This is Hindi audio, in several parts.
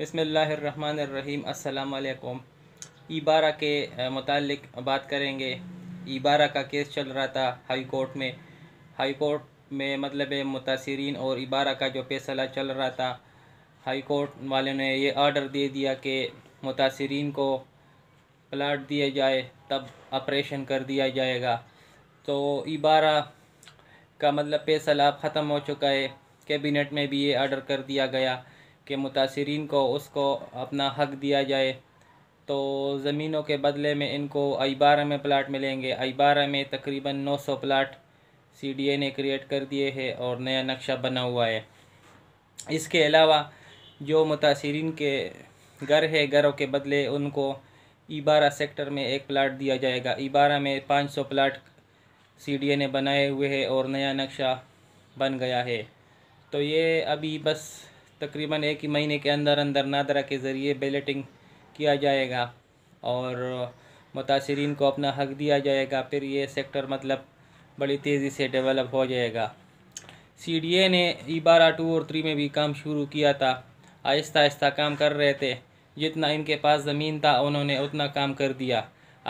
बसमीम अल्लाम इबारा के मतलब बात करेंगे इबारा का केस चल रहा था हाई कोर्ट में हाई कोर्ट में मतलब मुतासरीन और इबारा का जो फैसला चल रहा था हाई कोर्ट वाले ने ये आर्डर दे दिया कि मुतासरीन को प्लाट दिया जाए तब ऑपरेशन कर दिया जाएगा तो इबारा का मतलब फैसला ख़त्म हो चुका है कैबिनेट में भी ये आर्डर कर दिया गया के मुतासरीन को उसको अपना हक दिया जाए तो ज़मीनों के बदले में इनको आई बारह में प्लाट मिलेंगे आई बारह में तकरीबन 900 प्लाट ए ने क्रिएट कर दिए है और नया नक्शा बना हुआ है इसके अलावा जो मुतासरीन के घर है घरों के बदले उनको इबारा सेक्टर में एक प्लाट दिया जाएगा इबारा में 500 प्लाट ए ने बनाए हुए है और नया नक्शा बन गया है तो ये अभी बस तकरीबन एक ही महीने के अंदर अंदर नादरा के ज़रिए बैलेटिंग किया जाएगा और मुतासरीन को अपना हक दिया जाएगा फिर ये सेक्टर मतलब बड़ी तेज़ी से डेवलप हो जाएगा सी डी ए ने ई बारह टू और थ्री में भी काम शुरू किया था आहिस्ता आहिस्ता काम कर रहे थे जितना इनके पास ज़मीन था उन्होंने उतना काम कर दिया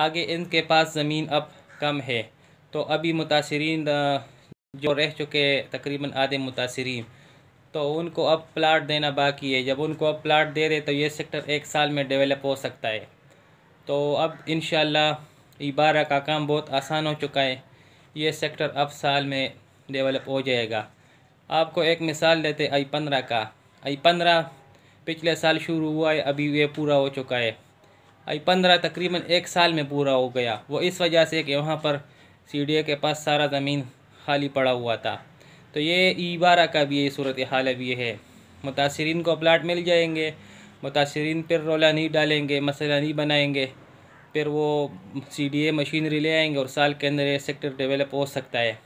आगे इनके पास ज़मीन अब कम है तो अभी मुतासरीन जो रह चुके तकरीबन आधे मुतासरीन तो उनको अब प्लाट देना बाकी है जब उनको अब प्लाट दे रहे तो ये सेक्टर एक साल में डेवलप हो सकता है तो अब इन इबारा का काम बहुत आसान हो चुका है ये सेक्टर अब साल में डेवलप हो जाएगा आपको एक मिसाल देते आई पंद्रह का आई पंद्रह पिछले साल शुरू हुआ है अभी ये पूरा हो चुका है आई पंद्रह तकरीबन एक साल में पूरा हो गया वो इस वजह से कि वहाँ पर सी के पास सारा ज़मीन खाली पड़ा हुआ था तो ये ई बारह का भी ये सूरत हाल अभी है मुतासरीन को प्लाट मिल जाएंगे मुतासरीन पर रोला नहीं डालेंगे मसला नहीं बनाएंगे फिर वो सी डी ए मशीनरी ले आएंगे और साल के अंदर ये सेक्टर डेवलप हो सकता है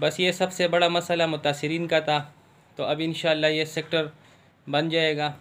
बस ये सबसे बड़ा मसला मुतासरीन का था तो अब इन ये सेक्टर बन जाएगा